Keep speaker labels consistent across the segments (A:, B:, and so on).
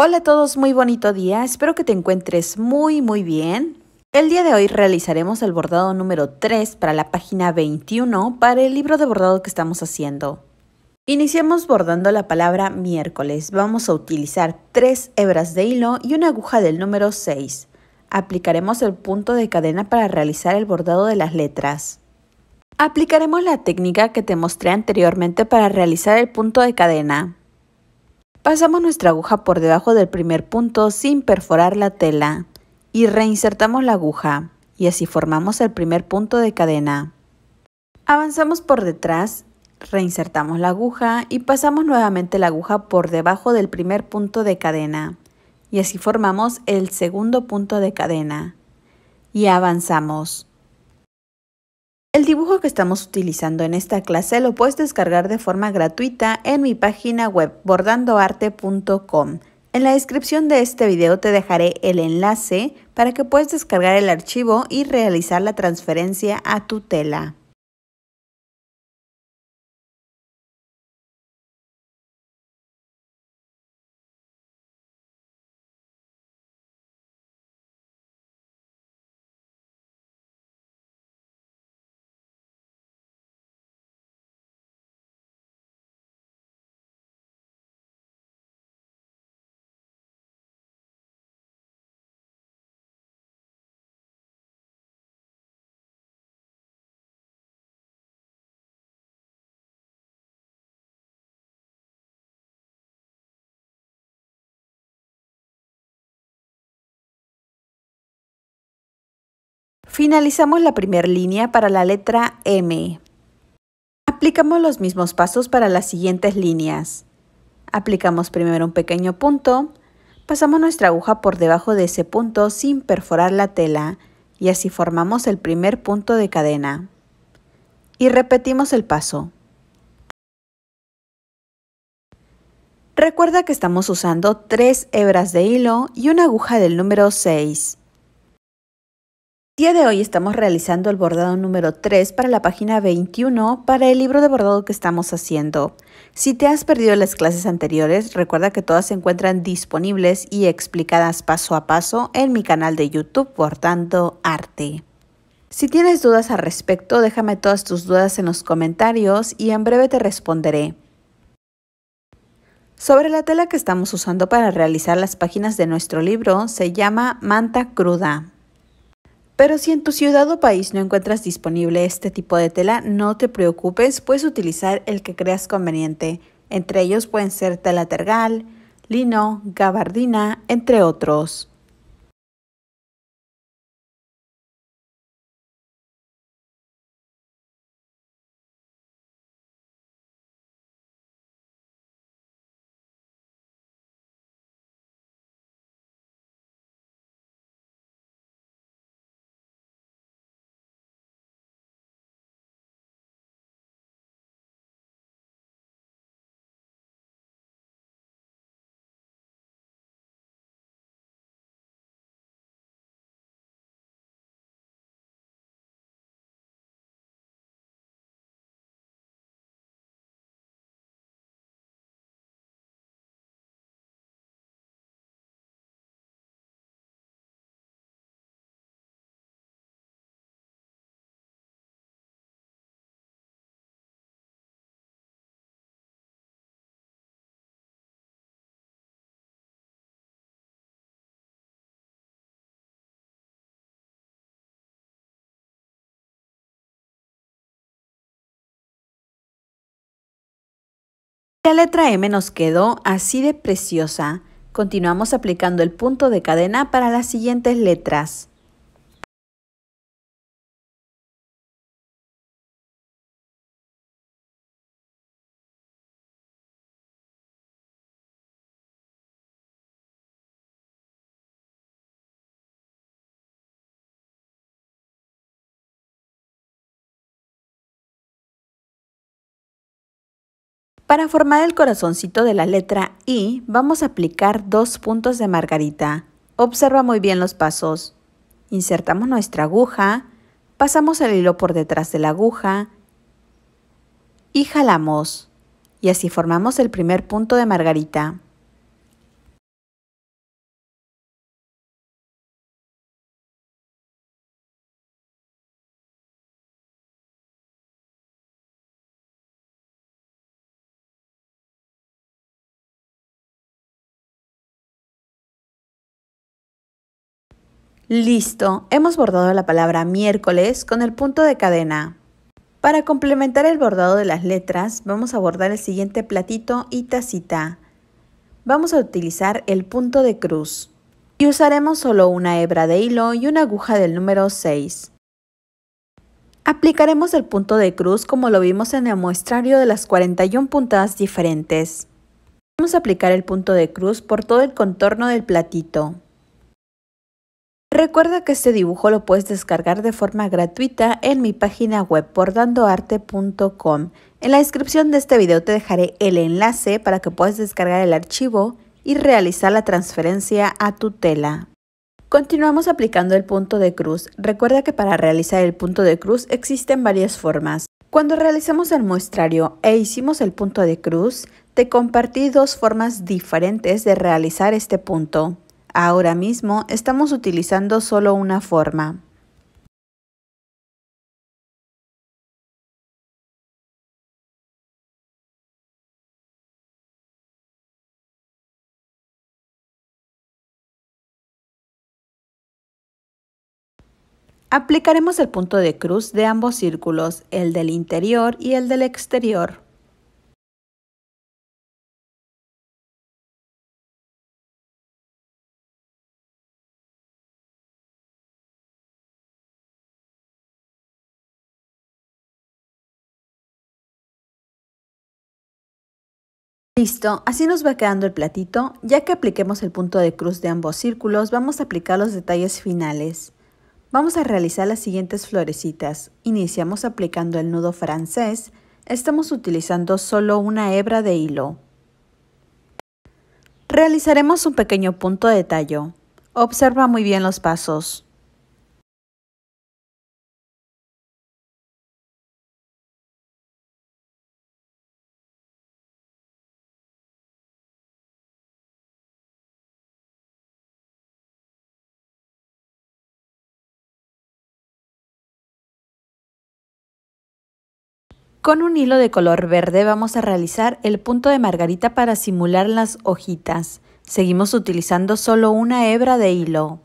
A: Hola a todos, muy bonito día, espero que te encuentres muy muy bien. El día de hoy realizaremos el bordado número 3 para la página 21 para el libro de bordado que estamos haciendo. Iniciamos bordando la palabra miércoles. Vamos a utilizar tres hebras de hilo y una aguja del número 6. Aplicaremos el punto de cadena para realizar el bordado de las letras. Aplicaremos la técnica que te mostré anteriormente para realizar el punto de cadena. Pasamos nuestra aguja por debajo del primer punto sin perforar la tela y reinsertamos la aguja y así formamos el primer punto de cadena. Avanzamos por detrás, reinsertamos la aguja y pasamos nuevamente la aguja por debajo del primer punto de cadena y así formamos el segundo punto de cadena. Y avanzamos. El dibujo que estamos utilizando en esta clase lo puedes descargar de forma gratuita en mi página web bordandoarte.com. En la descripción de este video te dejaré el enlace para que puedas descargar el archivo y realizar la transferencia a tu tela. Finalizamos la primera línea para la letra M. Aplicamos los mismos pasos para las siguientes líneas. Aplicamos primero un pequeño punto, pasamos nuestra aguja por debajo de ese punto sin perforar la tela y así formamos el primer punto de cadena. Y repetimos el paso. Recuerda que estamos usando tres hebras de hilo y una aguja del número 6. Día de hoy estamos realizando el bordado número 3 para la página 21 para el libro de bordado que estamos haciendo. Si te has perdido las clases anteriores, recuerda que todas se encuentran disponibles y explicadas paso a paso en mi canal de YouTube Bordando Arte. Si tienes dudas al respecto, déjame todas tus dudas en los comentarios y en breve te responderé. Sobre la tela que estamos usando para realizar las páginas de nuestro libro se llama manta cruda. Pero si en tu ciudad o país no encuentras disponible este tipo de tela, no te preocupes, puedes utilizar el que creas conveniente. Entre ellos pueden ser tela tergal, lino, gabardina, entre otros. La letra M nos quedó así de preciosa. Continuamos aplicando el punto de cadena para las siguientes letras. Para formar el corazoncito de la letra I, vamos a aplicar dos puntos de margarita. Observa muy bien los pasos. Insertamos nuestra aguja, pasamos el hilo por detrás de la aguja y jalamos. Y así formamos el primer punto de margarita. Listo, hemos bordado la palabra miércoles con el punto de cadena. Para complementar el bordado de las letras, vamos a bordar el siguiente platito y tacita. Vamos a utilizar el punto de cruz y usaremos solo una hebra de hilo y una aguja del número 6. Aplicaremos el punto de cruz como lo vimos en el muestrario de las 41 puntadas diferentes. Vamos a aplicar el punto de cruz por todo el contorno del platito. Recuerda que este dibujo lo puedes descargar de forma gratuita en mi página web bordandoarte.com. En la descripción de este video te dejaré el enlace para que puedas descargar el archivo y realizar la transferencia a tu tela. Continuamos aplicando el punto de cruz. Recuerda que para realizar el punto de cruz existen varias formas. Cuando realizamos el muestrario e hicimos el punto de cruz, te compartí dos formas diferentes de realizar este punto. Ahora mismo estamos utilizando solo una forma.
B: Aplicaremos el punto de cruz de ambos círculos, el del interior y el del exterior.
A: Listo, así nos va quedando el platito. Ya que apliquemos el punto de cruz de ambos círculos, vamos a aplicar los detalles finales. Vamos a realizar las siguientes florecitas. Iniciamos aplicando el nudo francés. Estamos utilizando solo una hebra de hilo. Realizaremos un pequeño punto de tallo. Observa muy bien los pasos.
B: Con un hilo de color
A: verde vamos a realizar el punto de margarita para simular las hojitas. Seguimos utilizando solo una hebra de hilo.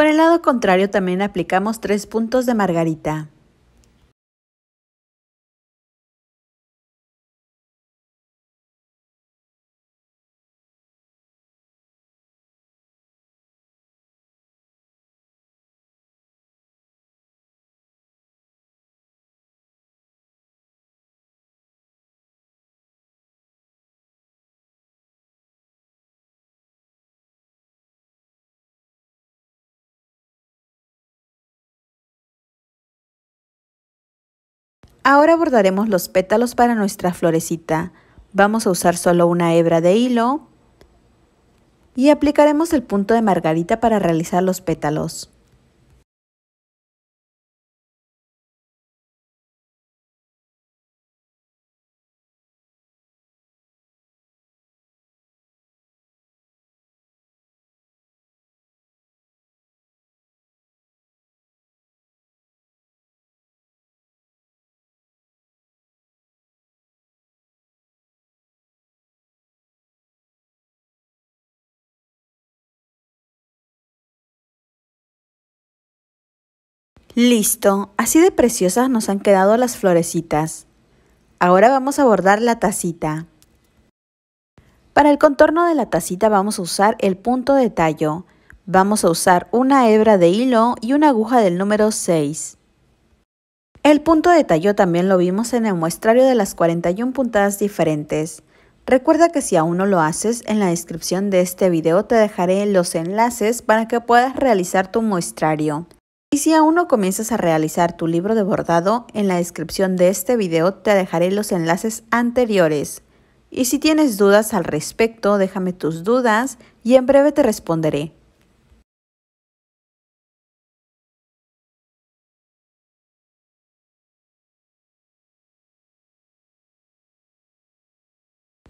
B: Por el lado contrario también aplicamos tres puntos de margarita.
A: Ahora abordaremos los pétalos para nuestra florecita. Vamos a usar solo una hebra de hilo y aplicaremos el punto de margarita para realizar los pétalos.
B: Listo,
A: así de preciosas nos han quedado las florecitas. Ahora vamos a bordar la tacita. Para el contorno de la tacita vamos a usar el punto de tallo. Vamos a usar una hebra de hilo y una aguja del número 6. El punto de tallo también lo vimos en el muestrario de las 41 puntadas diferentes. Recuerda que si aún no lo haces, en la descripción de este video te dejaré los enlaces para que puedas realizar tu muestrario. Y si aún no comienzas a realizar tu libro de bordado, en la descripción de este video te dejaré los enlaces anteriores. Y si tienes dudas al respecto, déjame tus dudas y en breve te
B: responderé.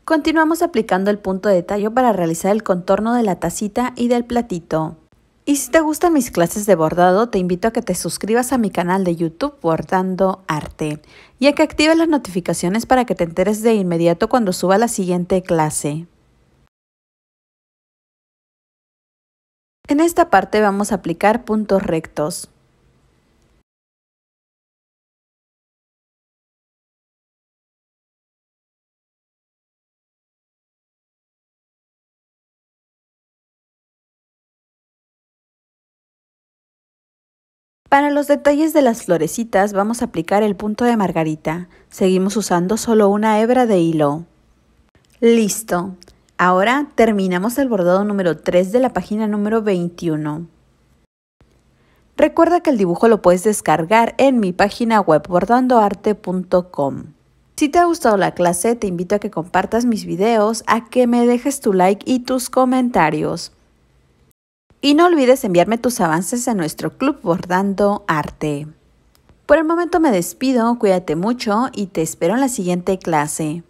A: Continuamos aplicando el punto de tallo para realizar el contorno de la tacita y del platito. Y si te gustan mis clases de bordado, te invito a que te suscribas a mi canal de YouTube Bordando Arte y a que actives las notificaciones para que te enteres de inmediato cuando suba la siguiente clase. En esta parte vamos a aplicar puntos rectos.
B: Para los detalles de las
A: florecitas vamos a aplicar el punto de margarita. Seguimos usando solo una hebra de hilo. Listo. Ahora terminamos el bordado número 3 de la página número 21. Recuerda que el dibujo lo puedes descargar en mi página web bordandoarte.com. Si te ha gustado la clase, te invito a que compartas mis videos, a que me dejes tu like y tus comentarios. Y no olvides enviarme tus avances a nuestro club Bordando Arte. Por el momento me despido, cuídate mucho y te espero en la siguiente clase.